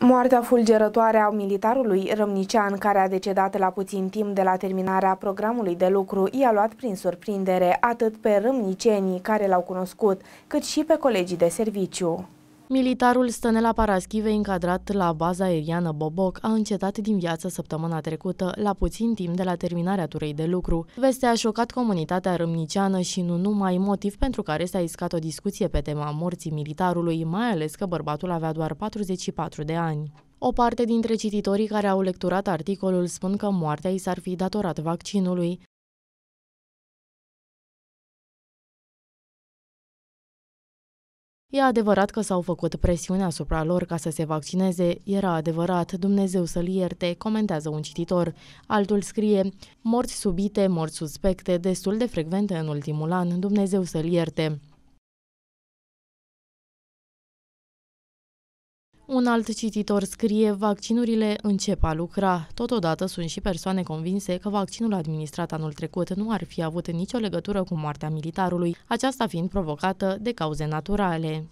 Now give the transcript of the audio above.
Moartea fulgerătoare a militarului rămnicean, care a decedat la puțin timp de la terminarea programului de lucru, i-a luat prin surprindere atât pe râmnicenii care l-au cunoscut, cât și pe colegii de serviciu. Militarul Stănela Paraschive, încadrat la baza aeriană Boboc, a încetat din viață săptămâna trecută, la puțin timp de la terminarea turei de lucru. Vestea a șocat comunitatea râmniceană și nu numai motiv pentru care s-a iscat o discuție pe tema morții militarului, mai ales că bărbatul avea doar 44 de ani. O parte dintre cititorii care au lecturat articolul spun că moartea i s-ar fi datorat vaccinului. E adevărat că s-au făcut presiune asupra lor ca să se vaccineze, era adevărat, Dumnezeu să-l ierte, comentează un cititor. Altul scrie, morți subite, morți suspecte, destul de frecvente în ultimul an, Dumnezeu să-l ierte. Un alt cititor scrie, vaccinurile încep a lucra. Totodată sunt și persoane convinse că vaccinul administrat anul trecut nu ar fi avut nicio legătură cu moartea militarului, aceasta fiind provocată de cauze naturale.